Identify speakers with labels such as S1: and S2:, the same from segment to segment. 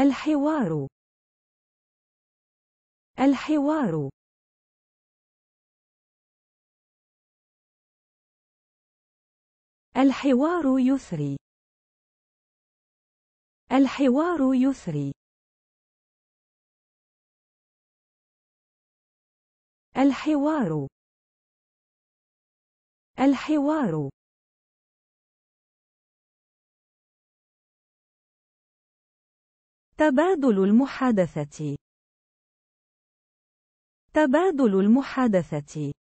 S1: الحوار الحوار الحوار يثري الحوار يثري الحوار الحوار تبادل المحادثة تبادل المحادثة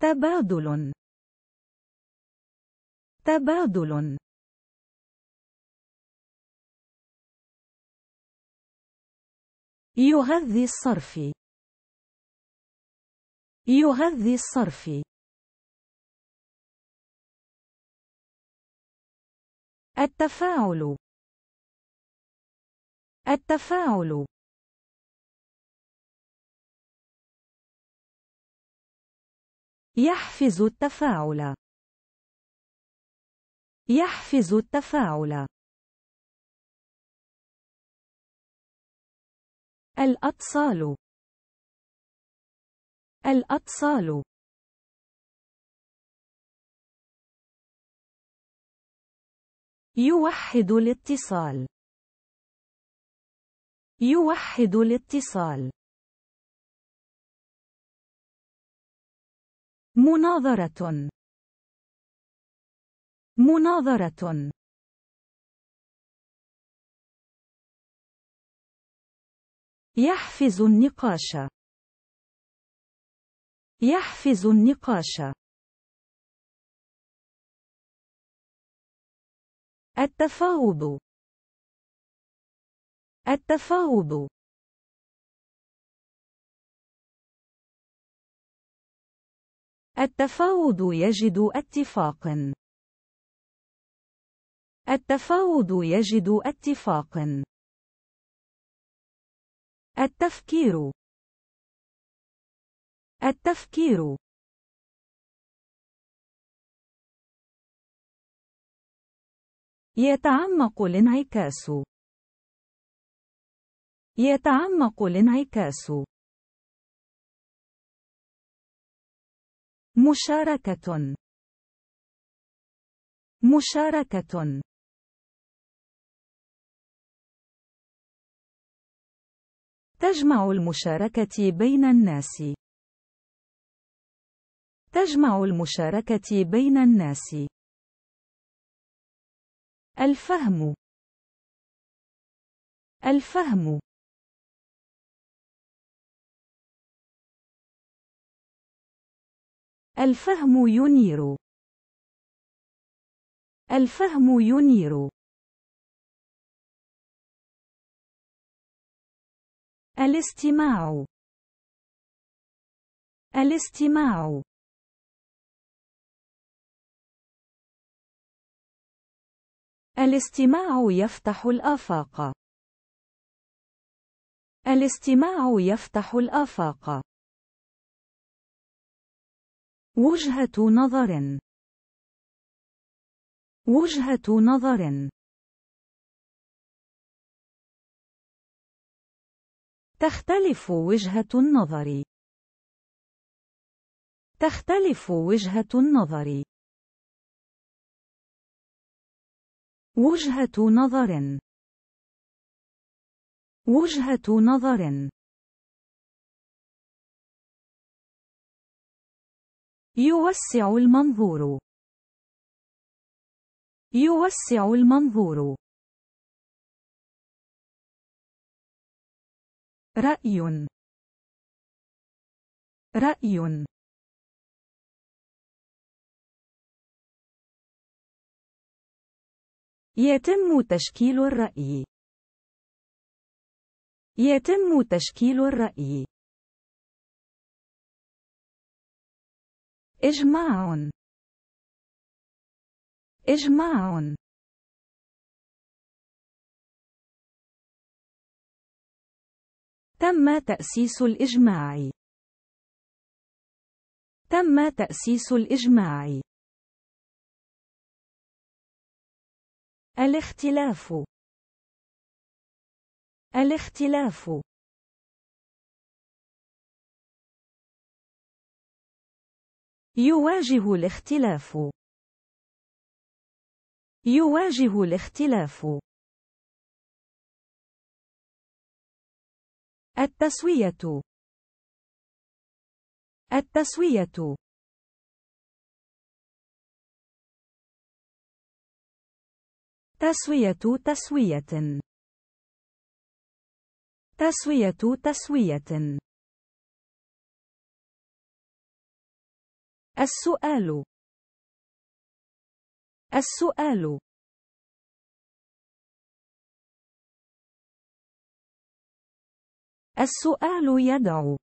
S1: تبادل تبادل يغذي الصرف يغذي الصرف التفاعل التفاعل يحفز التفاعل يحفز التفاعل الأطصال الأطصال يوحد الاتصال يوحد الاتصال مناظرة مناظرة يحفز النقاش يحفز النقاش التفاوض التفاوض التفاوض يجد اتفاقا التفاوض يجد اتفاقا التفكير التفكير يتعمق الانعكاس يتعمق الانعكاس مشاركة مشاركة تجمع المشاركة بين الناس تجمع المشاركة بين الناس الفهم الفهم الفهم ينير الفهم ينير الاستماع الاستماع الاستماع يفتح الآفاق. الاستماع يفتح الآفاق. وجهة نظر وجهة نظر تختلف وجهة النظر تختلف وجهة النظر وجهة نظر وجهة نظر يوسع المنظور يوسع المنظور رأي رأي يتم تشكيل الرأي يتم تشكيل الرأي إجماع إجماع تم تأسيس الإجماع تم تأسيس الإجماع الاختلاف الاختلاف يواجه الاختلاف يواجه الاختلاف التسوية التسوية تسوية تسوية تسوية تسوية السؤال السؤال السؤال يدعو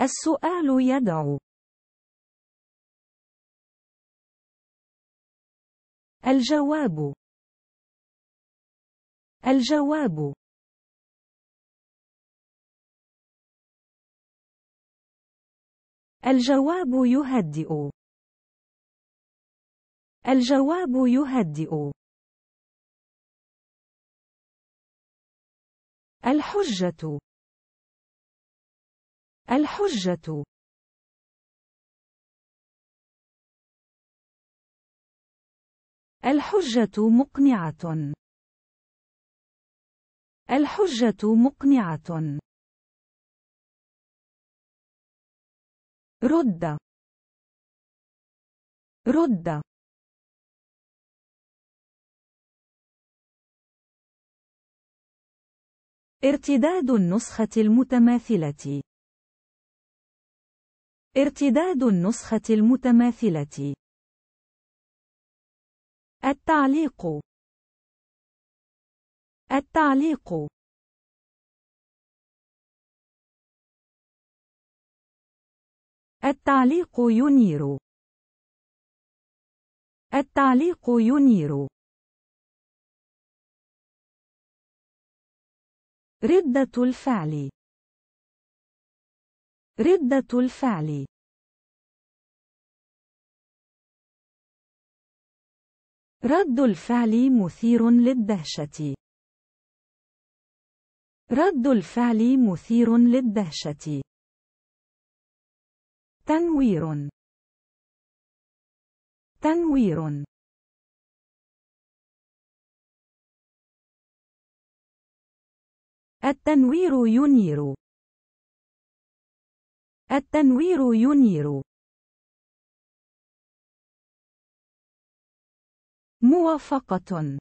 S1: السؤال يدعو الجواب الجواب الجواب يهدئ الجواب يهدئ الحجة الحجة الحجة مقنعة الحجة مقنعة رد رد ارتداد النسخة المتماثلة ارتداد النسخة المتماثلة التعليق التعليق التعليق ينير التعليق ينير ردة الفعل ردة الفعل رد الفعل مثير للدهشة. رد الفعل مثير للدهشة. تنوير تنوير التنوير ينير التنوير ينير موافقة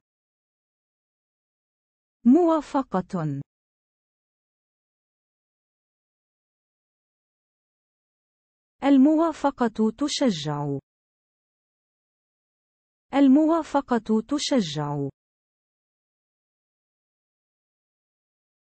S1: موافقة الموافقة تشجع الموافقة تشجع